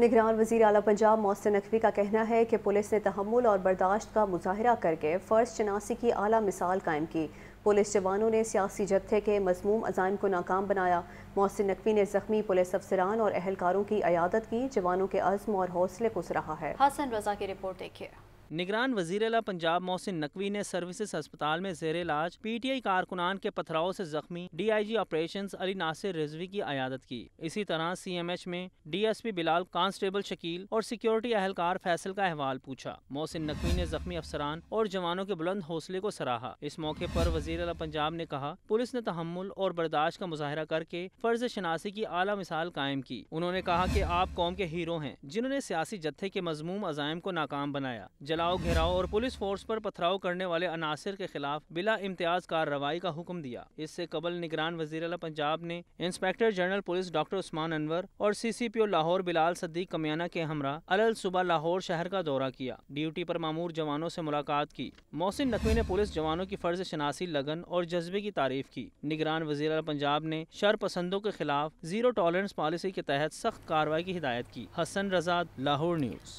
निगरान वजीर अला पंजाब मोहसिन नकवी का कहना है कि पुलिस ने तहमुल और बर्दाश्त का मुजाहरा करके फ़र्ज चनासी की आला मिसाल कायम की पुलिस जवानों ने सियासी जत्थे के मजमूम अजाइम को नाकाम बनाया मोहसिन नकवी ने जख्मी पुलिस अफसरान और अहलकारों की अयादत की जवानों के अज़म और हौसले को सराहा है हसन रजा की रिपोर्ट देखिए निगरान वजीर अला पंजाब मोहसिन नकवी ने सर्विसेज अस्पताल में जेर इलाज पी टी आई कारकुनान के पथराव से जख्मी D I G operation Ali Nasir Rizvi की आयादत की इसी तरह सी एम एच में D S P Bilal constable Shakeel और सिक्योरिटी अहलकार फैसल का अहवाल पूछा मोहसिन नकवी ने जख्मी अफसरान और जवानों के बुलंद हौसले को सराहा इस मौके पर वजीर अला पंजाब ने कहा पुलिस ने तहमुल और बर्दाश्त का मुजाहरा करके फर्ज शनासी की आला मिसाल कायम की उन्होंने कहा की आप कौम के हीरो हैं जिन्होंने सियासी जत्थे के मजमूम अजायम को नाकाम बनाया जलाओ घेराओ और पुलिस फोर्स पर पथराव करने वाले अनासर के खिलाफ बिला इम्तियाज कार्रवाई का हुक्म दिया इससे कबल निगरान वजीर पंजाब ने inspector general police doctor Usman Anwar और C C P O Lahore Bilal Siddique Kamiana के हमरा अलल सुबह लाहौर शहर का दौरा किया ड्यूटी पर मामूर जवानों से मुलाकात की मोहसिन नकवी ने पुलिस जवानों की फर्ज शनासी लगन और जज्बे की तारीफ की निगरान वजीर पंजाब ने शर पसंदों के खिलाफ जीरो टॉलरेंस पॉलिसी के तहत सख्त कार्रवाई की हिदायत की हसन रजाद लाहौर न्यूज़